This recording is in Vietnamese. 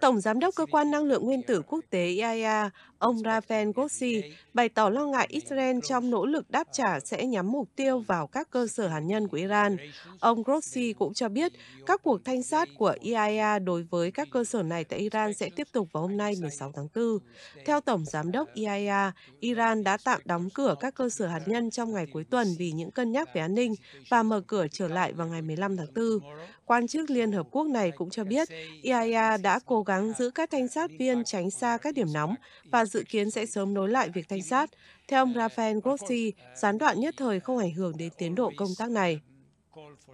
Tổng Giám đốc Cơ quan Năng lượng Nguyên tử Quốc tế e IAEA, ông Rafael Grossi, bày tỏ lo ngại Israel trong nỗ lực đáp trả sẽ nhắm mục tiêu vào các cơ sở hạt nhân của Iran. Ông Grossi cũng cho biết các cuộc thanh sát của e IAEA đối với các cơ sở này tại Iran sẽ tiếp tục vào hôm nay 16 tháng 4. Theo Tổng Giám đốc e IAEA, Iran đã tạm đóng cửa các cơ sở hạt nhân trong ngày cuối tuần vì những cân nhắc về an ninh và mở cửa trở lại vào ngày 15 tháng 4. Quan chức Liên Hợp Quốc này cũng cho biết IAEA dạ, dạ, dạ, đã cố gắng giữ các thanh sát viên tránh xa các điểm nóng và dự kiến sẽ sớm nối lại việc thanh sát. Theo ông Rafael Grossi, gián đoạn nhất thời không ảnh hưởng đến tiến độ công tác này.